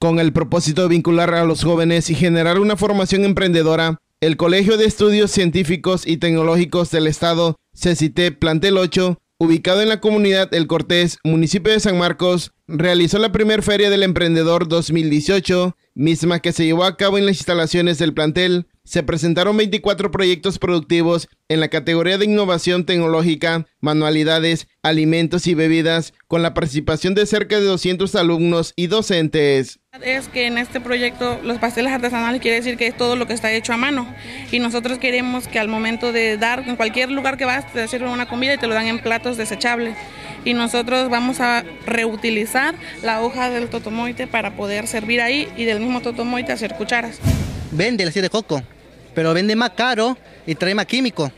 Con el propósito de vincular a los jóvenes y generar una formación emprendedora, el Colegio de Estudios Científicos y Tecnológicos del Estado, CECITE Plantel 8, ubicado en la comunidad El Cortés, municipio de San Marcos, realizó la primera Feria del Emprendedor 2018, misma que se llevó a cabo en las instalaciones del plantel, se presentaron 24 proyectos productivos en la categoría de innovación tecnológica, manualidades, alimentos y bebidas, con la participación de cerca de 200 alumnos y docentes. Es que en este proyecto los pasteles artesanales quiere decir que es todo lo que está hecho a mano y nosotros queremos que al momento de dar, en cualquier lugar que vas, te sirven una comida y te lo dan en platos desechables y nosotros vamos a reutilizar la hoja del totomoite para poder servir ahí y del mismo totomoite hacer cucharas. Vende la de coco pero vende más caro y trae más químico.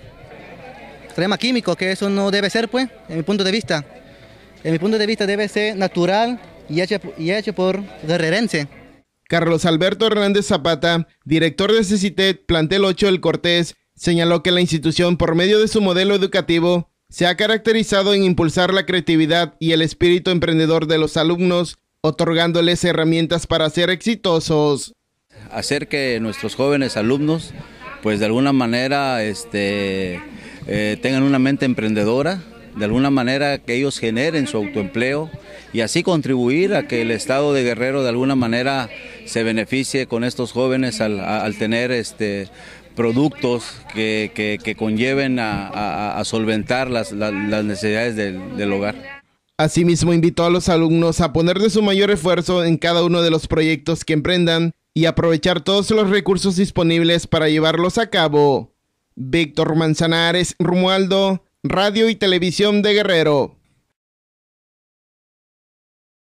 Trae más químico, que eso no debe ser, pues, en mi punto de vista. En mi punto de vista debe ser natural y hecho, por guerrerense. Carlos Alberto Hernández Zapata, director de CECITED, plantel 8 del Cortés, señaló que la institución, por medio de su modelo educativo, se ha caracterizado en impulsar la creatividad y el espíritu emprendedor de los alumnos, otorgándoles herramientas para ser exitosos hacer que nuestros jóvenes alumnos, pues de alguna manera, este, eh, tengan una mente emprendedora, de alguna manera que ellos generen su autoempleo y así contribuir a que el Estado de Guerrero de alguna manera se beneficie con estos jóvenes al, tener este productos que, conlleven a, solventar las, necesidades del, del hogar. Asimismo, invitó a los alumnos a poner de su mayor esfuerzo en cada uno de los proyectos que emprendan y aprovechar todos los recursos disponibles para llevarlos a cabo. Víctor Manzanares Rumualdo, Radio y Televisión de Guerrero.